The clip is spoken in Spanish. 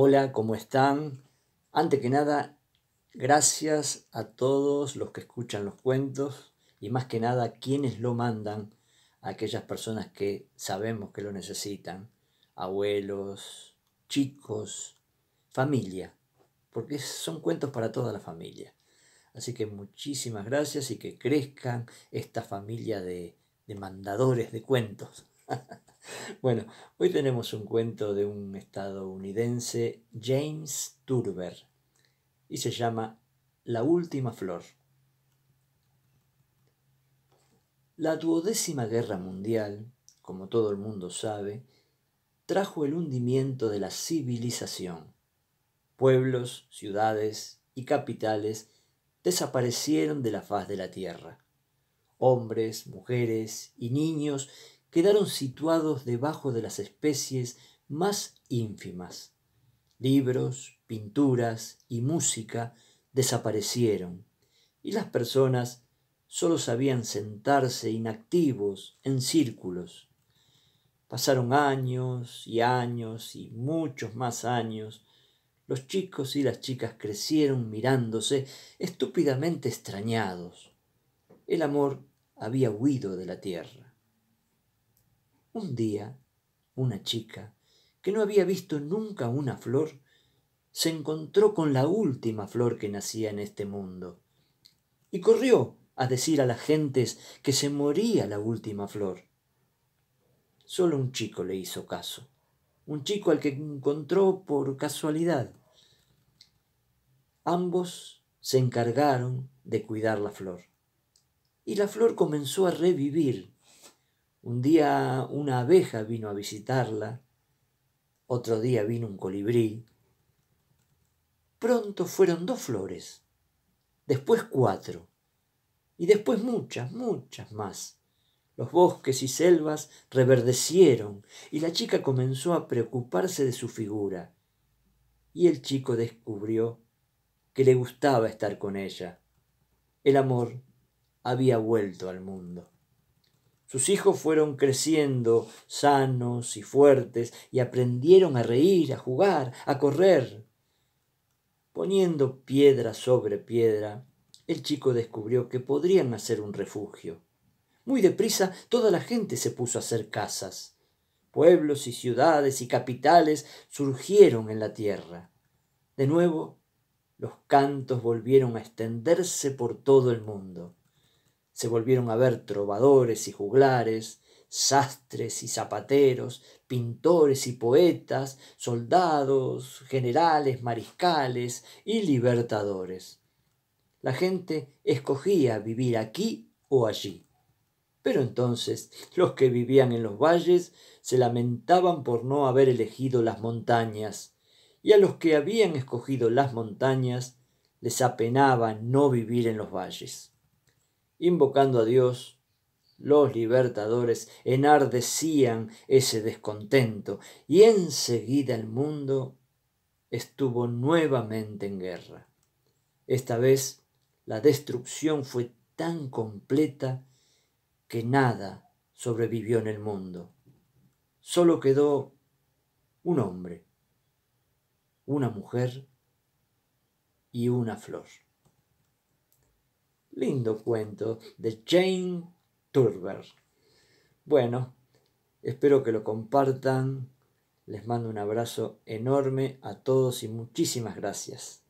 Hola, ¿cómo están? Antes que nada, gracias a todos los que escuchan los cuentos y más que nada a quienes lo mandan, a aquellas personas que sabemos que lo necesitan, abuelos, chicos, familia, porque son cuentos para toda la familia. Así que muchísimas gracias y que crezcan esta familia de, de mandadores de cuentos. Bueno, hoy tenemos un cuento de un estadounidense, James Turber, y se llama La Última Flor. La duodécima guerra mundial, como todo el mundo sabe, trajo el hundimiento de la civilización. Pueblos, ciudades y capitales desaparecieron de la faz de la tierra. Hombres, mujeres y niños quedaron situados debajo de las especies más ínfimas. Libros, pinturas y música desaparecieron, y las personas solo sabían sentarse inactivos en círculos. Pasaron años y años y muchos más años. Los chicos y las chicas crecieron mirándose, estúpidamente extrañados. El amor había huido de la tierra. Un día, una chica, que no había visto nunca una flor, se encontró con la última flor que nacía en este mundo, y corrió a decir a las gentes que se moría la última flor. Solo un chico le hizo caso, un chico al que encontró por casualidad. Ambos se encargaron de cuidar la flor, y la flor comenzó a revivir un día una abeja vino a visitarla, otro día vino un colibrí. Pronto fueron dos flores, después cuatro, y después muchas, muchas más. Los bosques y selvas reverdecieron y la chica comenzó a preocuparse de su figura. Y el chico descubrió que le gustaba estar con ella. El amor había vuelto al mundo. Sus hijos fueron creciendo sanos y fuertes y aprendieron a reír, a jugar, a correr. Poniendo piedra sobre piedra, el chico descubrió que podrían hacer un refugio. Muy deprisa toda la gente se puso a hacer casas. Pueblos y ciudades y capitales surgieron en la tierra. De nuevo, los cantos volvieron a extenderse por todo el mundo se volvieron a ver trovadores y juglares, sastres y zapateros, pintores y poetas, soldados, generales, mariscales y libertadores. La gente escogía vivir aquí o allí. Pero entonces los que vivían en los valles se lamentaban por no haber elegido las montañas, y a los que habían escogido las montañas les apenaba no vivir en los valles invocando a Dios, los libertadores enardecían ese descontento y enseguida el mundo estuvo nuevamente en guerra. Esta vez la destrucción fue tan completa que nada sobrevivió en el mundo. Solo quedó un hombre, una mujer y una flor. Lindo cuento de Jane Turber. Bueno, espero que lo compartan. Les mando un abrazo enorme a todos y muchísimas gracias.